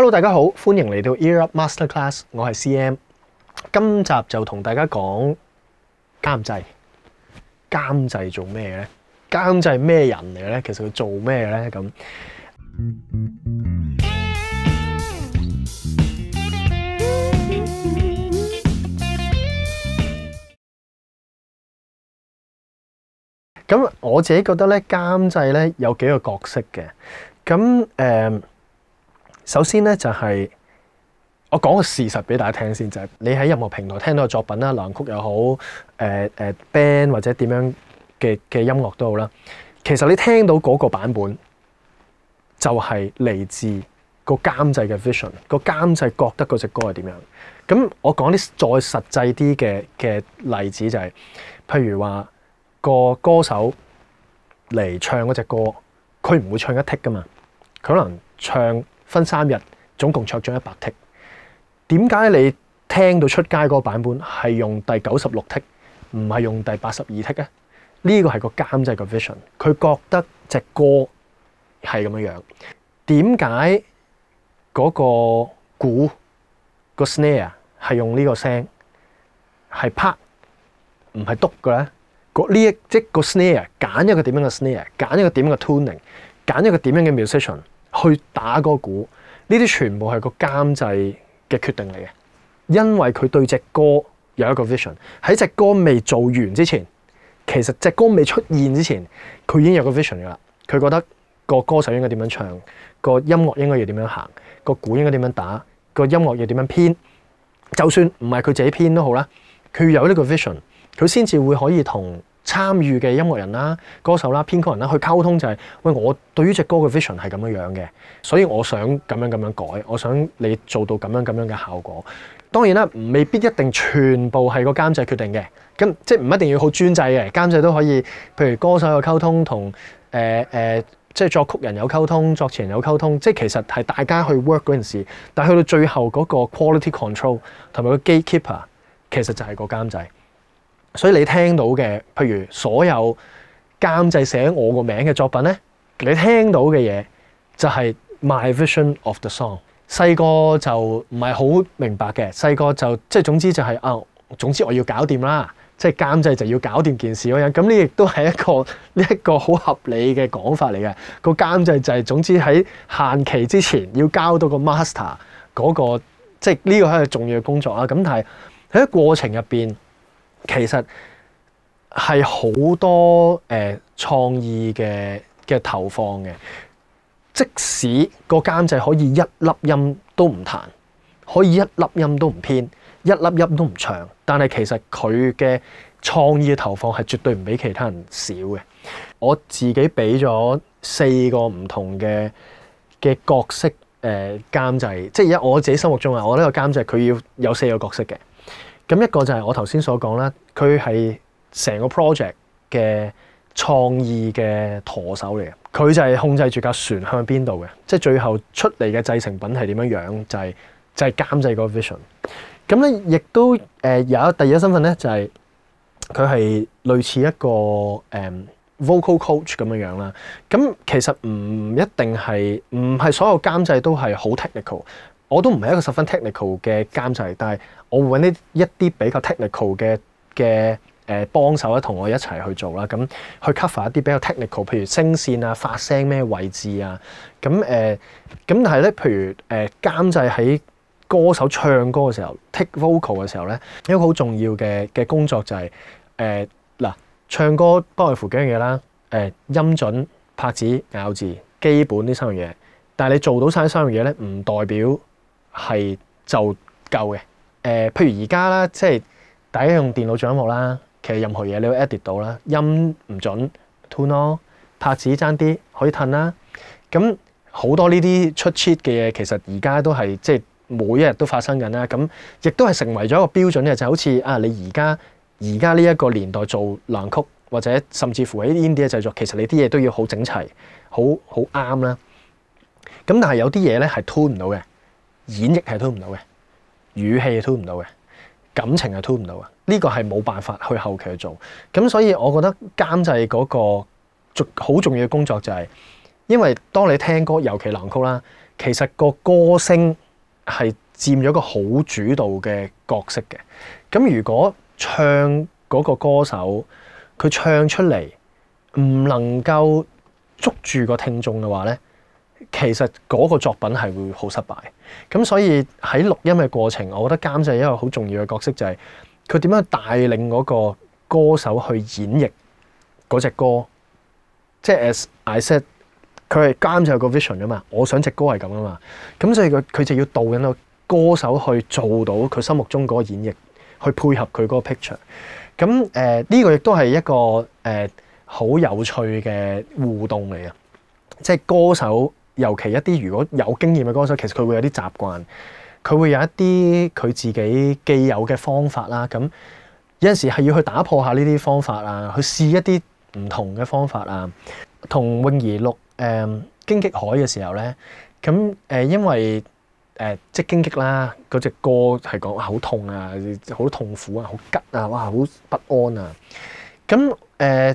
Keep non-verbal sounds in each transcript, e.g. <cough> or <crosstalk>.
Hello，大家好，欢迎嚟到 Ear Up Masterclass，我系 C M，今集就同大家讲监制。监制做咩咧？监制咩人嚟咧？其实佢做咩咧？咁咁，我自己觉得咧，监制咧有几个角色嘅。咁诶。首先咧就系我讲个事实俾大家听先，就系你喺任何平台听到嘅作品啦，流行曲又好，诶诶 band 或者点样嘅嘅音乐都好啦，其实你听到嗰个版本就系嚟自个监制嘅 vision，个监制觉得嗰只歌系点样。咁我讲啲再实际啲嘅嘅例子就系，譬如话个歌手嚟唱嗰只歌，佢唔会唱一 t a k 噶嘛，佢可能唱。分三日，總共唱咗一百踢。點解你聽到出街嗰個版本係用第九十六踢，唔係用第八十二踢咧？呢個係個監製嘅 vision，佢覺得隻歌係咁樣樣。點解嗰個鼓個 snare 係用呢個聲，係啪，唔係篤嘅咧？呢一即個 snare，揀一個點樣嘅 snare，揀一個點樣嘅 tuning，揀一個點樣嘅 musician。去打嗰鼓，呢啲全部係個監製嘅決定嚟嘅，因為佢對只歌有一個 vision。喺只歌未做完之前，其實只歌未出現之前，佢已經有個 vision 噶啦。佢覺得個歌手應該點樣唱，個音樂應該要點樣行，個鼓應該點樣打，個音樂要點樣編。就算唔係佢自己編都好啦，佢有呢個 vision，佢先至會可以同。參與嘅音樂人啦、歌手啦、編曲人啦去溝通就係，喂我對於只歌嘅 vision 係咁樣樣嘅，所以我想咁樣咁樣改，我想你做到咁樣咁樣嘅效果。當然啦，未必一定全部係個監制決定嘅，咁即係唔一定要好專制嘅，監制都可以，譬如歌手有溝通，同誒誒即係作曲人有溝通，作詞人有溝通，即係其實係大家去 work 嗰陣時，但係去到最後嗰個 quality control 同埋個 gatekeeper 其實就係個監制。所以你聽到嘅，譬如所有監制寫我個名嘅作品咧，你聽到嘅嘢就係 my v i s i o n of the song。細個就唔係好明白嘅，細個就即係總之就係啊，總之我要搞掂啦，即係監制就要搞掂件事嗰樣。咁呢亦都係一個 <laughs> 呢一個好合理嘅講法嚟嘅。個監制就係總之喺限期之前要交到個 master 嗰個，即係呢個係一個重要嘅工作啊。咁但係喺過程入邊。其實係好多誒創意嘅嘅投放嘅，即使個監製可以一粒音都唔彈，可以一粒音都唔偏，一粒音都唔唱，但係其實佢嘅創意嘅投放係絕對唔比其他人少嘅。我自己俾咗四個唔同嘅嘅角色誒監製，即係而家我自己心目中啊，我呢個監製佢要有四個角色嘅。咁一個就係我頭先所講啦，佢係成個 project 嘅創意嘅舵手嚟嘅，佢就係控制住架船向邊度嘅，即係最後出嚟嘅製成品係點樣樣，就係就係監製個 vision。咁咧，亦都誒有一第二個身份咧，就係佢係類似一個誒 vocal coach 咁樣樣啦。咁其實唔一定係唔係所有監製都係好 technical。我都唔係一個十分 technical 嘅監製，但係我會揾呢一啲比較 technical 嘅嘅誒幫手咧，同我一齊去做啦。咁去 cover 一啲比較 technical，譬如聲線啊、發聲咩位置啊。咁誒咁，但係咧，譬如誒監製喺歌手唱歌嘅時候，take vocal 嘅時候咧，一個好重要嘅嘅工作就係誒嗱，唱歌不外乎幾樣嘢啦。誒音準、拍子、咬字，基本呢三樣嘢。但係你做到晒三樣嘢咧，唔代表。系就夠嘅，誒，譬如而家啦，即係大家用電腦做音樂啦，其實任何嘢你都 edit 到啦，音唔準，tune 咯，拍子爭啲可以褪啦，咁好多呢啲出 cheat 嘅嘢，其實而家都係即係每一日都發生緊啦，咁亦都係成為咗一個標準嘅，就好似啊，你而家而家呢一個年代做爛曲或者甚至乎喺啲 i n d i a 製作，其實你啲嘢都要好整齊，好好啱啦。咁但係有啲嘢咧係 tune 唔到嘅。演繹係推唔到嘅，語氣係推唔到嘅，感情係推唔到嘅，呢個係冇辦法去後期去做。咁所以我覺得監製嗰個好重要嘅工作就係，因為當你聽歌，尤其狼曲啦，其實個歌聲係佔咗个個好主導嘅角色嘅。咁如果唱嗰個歌手佢唱出嚟唔能夠捉住個聽眾嘅話咧？其實嗰個作品係會好失敗，咁所以喺錄音嘅過程，我覺得監製一個好重要嘅角色就係佢點樣帶領嗰個歌手去演繹嗰隻歌，即系 as I said，佢係監製個 vision 啊嘛，我想隻歌係咁啊嘛，咁所以佢佢就要導引個歌手去做到佢心目中嗰個演繹，去配合佢嗰個 picture。咁誒呢個亦都係一個誒好有趣嘅互動嚟啊，即係歌手。尤其一啲如果有經驗嘅歌手，其實佢會有啲習慣，佢會有一啲佢自己既有嘅方法啦。咁有陣時係要去打破下呢啲方法啊，去試一啲唔同嘅方法啊。同泳兒錄《誒驚擊海》嘅時候咧，咁誒因為誒即係驚擊啦，嗰隻歌係講好痛啊，好痛苦啊，好吉啊，哇好不安啊。咁誒。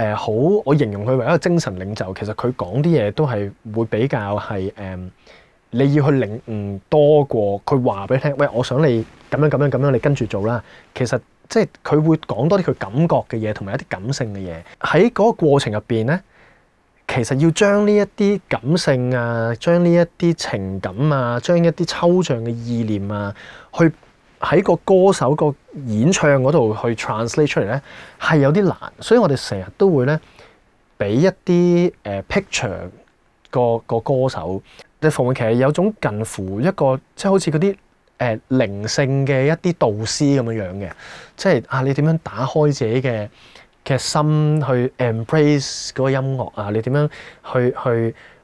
誒好，我形容佢為一個精神領袖，其實佢講啲嘢都係會比較係誒，你要去領悟多過佢話俾你聽。喂，我想你咁樣咁樣咁樣，你跟住做啦。其實即係佢會講多啲佢感覺嘅嘢，同埋一啲感性嘅嘢。喺嗰個過程入邊咧，其實要將呢一啲感性啊，將呢一啲情感啊，將一啲抽象嘅意念啊，去。喺個歌手個演唱嗰度去 translate 出嚟咧，係有啲難，所以我哋成日都會咧俾一啲誒 p i c t u r e 個個歌手，即系鳳凰有種近乎一個即係好似嗰啲誒靈性嘅一啲導師咁樣樣嘅，即係啊，你點樣打開自己嘅嘅心去 embrace 嗰個音樂啊？你點樣去去？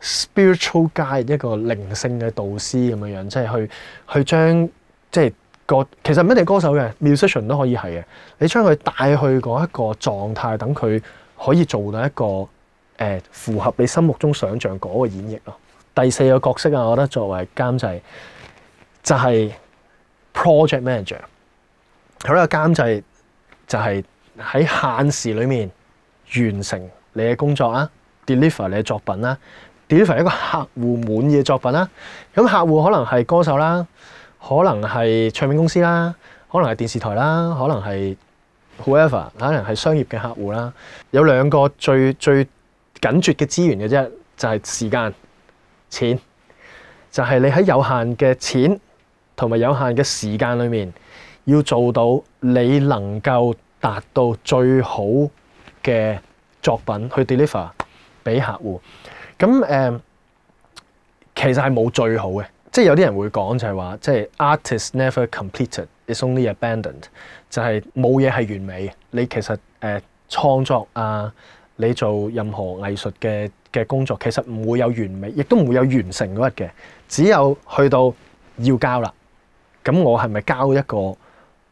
spiritual guide 一個靈性嘅導師咁樣樣，即係去去將即係個其實唔一定歌手嘅 musician 都可以係嘅。你將佢帶去嗰一個狀態，等佢可以做到一個誒符合你心目中想像嗰個演繹咯。第四個角色啊，我覺得作為監製就係 project manager，佢呢個監製就係喺限時裏面完成你嘅工作啊，deliver 你嘅作品啦。deliver 一個客户滿意嘅作品啦，咁客户可能係歌手啦，可能係唱片公司啦，可能係電視台啦，可能係 w h o e v e r 可能係商業嘅客户啦。有兩個最最緊絕嘅資源嘅啫，就係時間、錢。就係你喺有限嘅錢同埋有限嘅時間裏面，要做到你能夠達到最好嘅作品去 deliver 俾客户。咁誒，其實係冇最好嘅，即係有啲人會講就係話，即係 artist never completed, it's only abandoned，就係冇嘢係完美。你其實誒創作啊，你做任何藝術嘅嘅工作，其實唔會有完美，亦都唔會有完成嗰日嘅。只有去到要交啦，咁我係咪交一個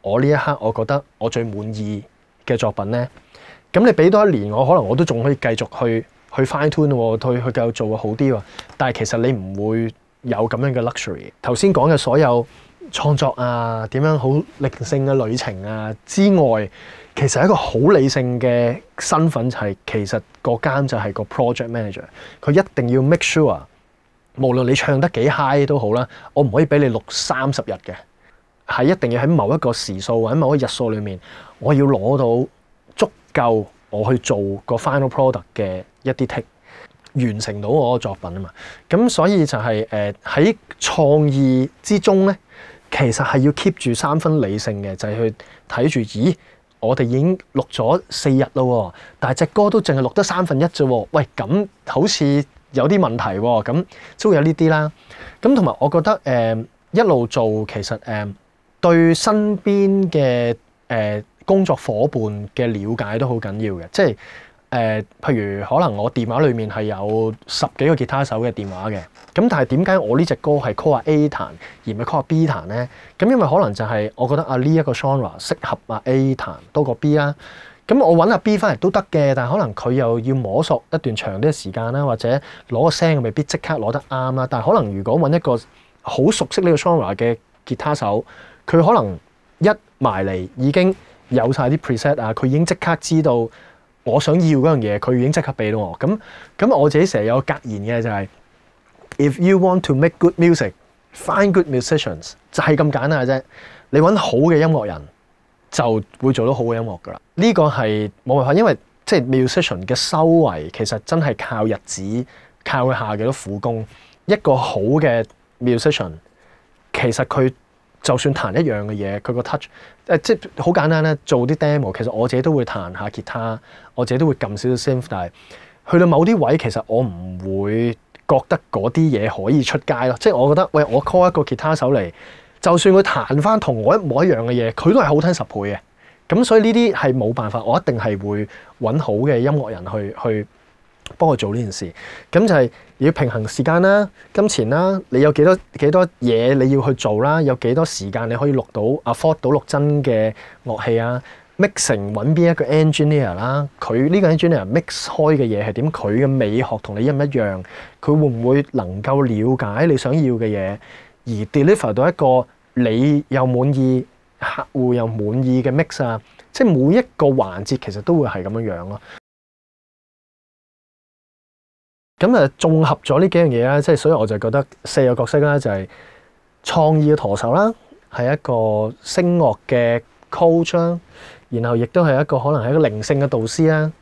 我呢一刻我覺得我最滿意嘅作品咧？咁你俾多一年，我可能我都仲可以繼續去。去 fine tune 喎，去去續做啊好啲喎，但係其實你唔會有咁樣嘅 luxury。頭先講嘅所有創作啊，點樣好靈性嘅旅程啊之外，其實一個好理性嘅身份就係，其實個間就係個 project manager。佢一定要 make sure，無論你唱得幾 high 都好啦，我唔可以俾你錄三十日嘅，係一定要喺某一個時數者某個日數裏面，我要攞到足夠我去做個 final product 嘅。一啲 t i 完成到我個作品啊嘛，咁所以就係誒喺創意之中咧，其實係要 keep 住三分理性嘅，就係去睇住，咦，我哋已經錄咗四日咯，但係只歌都淨係錄得三分一啫，喂，咁好似有啲問題喎，咁即會有呢啲啦，咁同埋我覺得誒一路做其實誒對身邊嘅誒工作伙伴嘅了解都好緊要嘅，即係。誒，譬如可能我電話裏面係有十幾個吉他手嘅電話嘅，咁但係點解我呢只歌係 call 阿 A 彈而唔係 call 阿 B 彈咧？咁因為可能就係我覺得阿呢一個 sonar 適合阿 A 彈多過 B 啦。咁我揾阿 B 翻嚟都得嘅，但可能佢又要摸索一段長啲嘅時間啦，或者攞個聲未必即刻攞得啱啦。但可能如果揾一個好熟悉呢個 s o n a 嘅吉他手，佢可能一埋嚟已經有晒啲 preset 啊，佢已經即刻知道。我想要嗰樣嘢，佢已經即刻俾到我。咁咁我自己成日有格言嘅就係，If you want to make good music, find good musicians，就係咁簡單嘅啫。你揾好嘅音樂人就會做到好嘅音樂噶啦。呢個係冇辦法，因為即系 musician 嘅收穫其實真係靠日子，靠下幾多苦功。一個好嘅 musician 其實佢。就算彈一樣嘅嘢，佢個 touch 誒即係好簡單咧，做啲 demo。其實我自己都會彈下吉他，我自己都會撳少少 synth，但係去到某啲位，其實我唔會覺得嗰啲嘢可以出街咯。即係我覺得，喂，我 call 一個吉他手嚟，就算佢彈翻同我一模一樣嘅嘢，佢都係好聽十倍嘅。咁所以呢啲係冇辦法，我一定係會揾好嘅音樂人去去。幫我做呢件事，咁就係要平衡時間啦、金錢啦，你有幾多幾多嘢你要去做啦，有幾多時間你可以錄到啊 f o r l t 到錄真嘅樂器啊，mixing 揾邊一個 engineer 啦，佢呢個 engineer mix 開嘅嘢係點，佢嘅美學同你一唔一樣，佢會唔會能夠了解你想要嘅嘢，而 deliver 到一個你又滿意、客户又滿意嘅 mix 啊，即係每一個環節其實都會係咁樣樣咯。咁啊，综合咗呢几样嘢啦，即系所以我就觉得四个角色咧就系创意嘅舵手啦，系一个声乐嘅 coach 啦，然后亦都系一个可能系一个灵性嘅导师啦，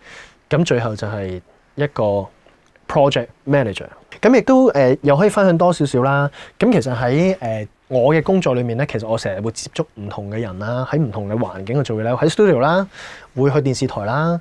咁最后就系一个 project manager。咁亦都诶，又可以分享多少少啦。咁其实喺诶我嘅工作里面咧，其实我成日会接触唔同嘅人啦，喺唔同嘅环境去做嘢啦，喺 studio 啦，会去电视台啦。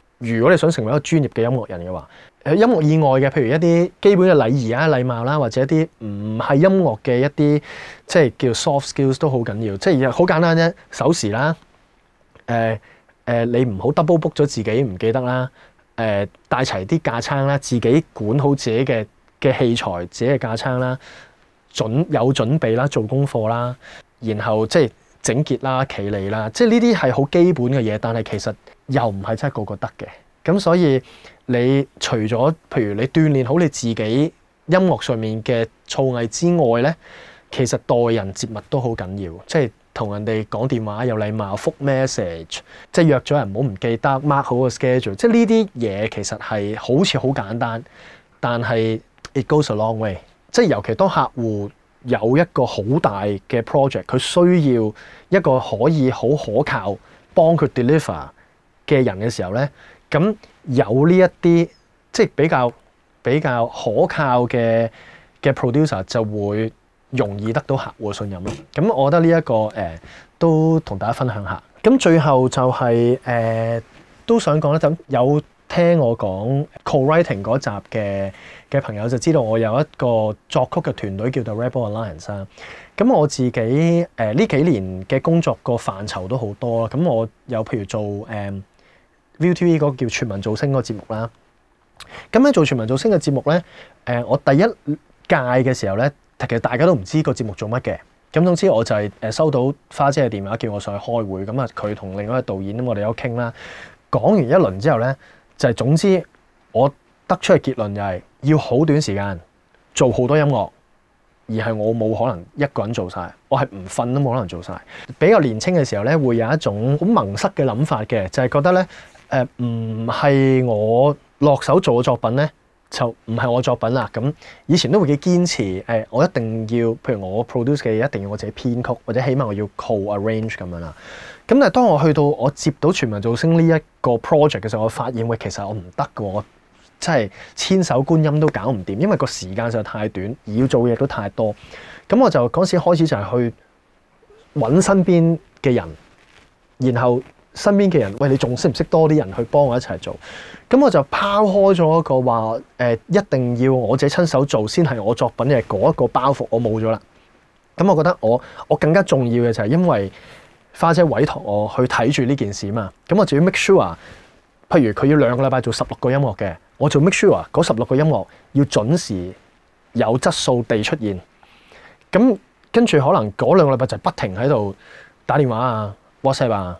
如果你想成為一個專業嘅音樂人嘅話，誒音樂以外嘅，譬如一啲基本嘅禮儀啊、禮貌啦，或者一啲唔係音樂嘅一啲，即係叫 soft skills 都好緊要。即係好簡單啫，守時啦，誒誒，你唔好 double book 咗自己唔記得啦，誒帶齊啲架撐啦，自己管好自己嘅嘅器材、自己嘅架撐啦，準有準備啦，做功課啦，然後即係整潔啦、企理啦，即係呢啲係好基本嘅嘢，但係其實。又唔係真係個個得嘅，咁所以你除咗譬如你鍛鍊好你自己音樂上面嘅造詣之外咧，其實待人接物都好緊要，即係同人哋講電話有禮貌，復 message，即係約咗人唔好唔記得 mark 好個 schedule，即係呢啲嘢其實係好似好簡單，但係 it goes a long way，即係尤其當客户有一個好大嘅 project，佢需要一個可以好可靠幫佢 deliver。嘅人嘅時候咧，咁有呢一啲即係比較比較可靠嘅嘅 producer 就會容易得到客户信任咯。咁我覺得呢一個誒都同大家分享下。咁最後就係誒都想講咧，有聽我講 co-writing 嗰集嘅嘅朋友就知道我有一個作曲嘅團隊叫做 Red b e l Alliance。咁我自己誒呢幾年嘅工作個範疇都好多啦。咁我有譬如做誒。View TV 嗰个叫全民造星个节目啦，咁样做全民造星嘅节目咧，诶，我第一届嘅时候咧，其实大家都唔知个节目做乜嘅，咁总之我就系诶收到花姐嘅电话，叫我上去开会，咁啊佢同另外个导演，咁我哋有倾啦，讲完一轮之后咧，就系总之我得出嘅结论就系要好短时间做好多音乐，而系我冇可能一个人做晒，我系唔瞓都冇可能做晒。比较年轻嘅时候咧，会有一种好萌塞嘅谂法嘅，就系觉得咧。誒唔係我落手做嘅作品咧，就唔係我作品啦。咁以前都會幾堅持，誒我一定要，譬如我 produce 嘅嘢一定要我自己編曲，或者起碼我要 co arrange 咁樣啦。咁但係當我去到我接到全民造星呢一個 project 嘅時候，我發現喂其實我唔得嘅喎，即係千手觀音都搞唔掂，因為個時間就太短，而要做嘢都太多。咁我就嗰時開始就係去揾身邊嘅人，然後。身邊嘅人，喂，你仲識唔識多啲人去幫我一齊做？咁我就拋開咗一個話，一定要我自己親手做先係我作品嘅嗰一個包袱，我冇咗啦。咁我覺得我我更加重要嘅就係因為花姐委託我去睇住呢件事嘛。咁我就要 make sure，譬如佢要兩個禮拜做十六個音樂嘅，我就 make sure 嗰十六個音樂要準時有質素地出現。咁跟住可能嗰兩個禮拜就不停喺度打電話啊，what's p p 啊？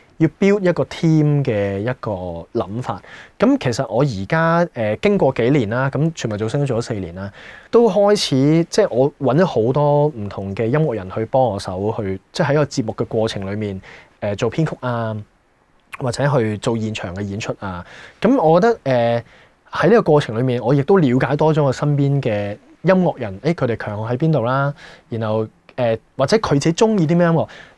要 build 一個 team 嘅一個諗法，咁其實我而家誒經過幾年啦，咁全民造星都做咗四年啦，都開始即係我揾咗好多唔同嘅音樂人去幫我手，去即係喺個節目嘅過程裡面誒做編曲啊，或者去做現場嘅演出啊。咁我覺得誒喺呢個過程裡面，我亦都了解多咗我身邊嘅音樂人，誒佢哋強項喺邊度啦，然後誒或者佢自己中意啲咩音樂。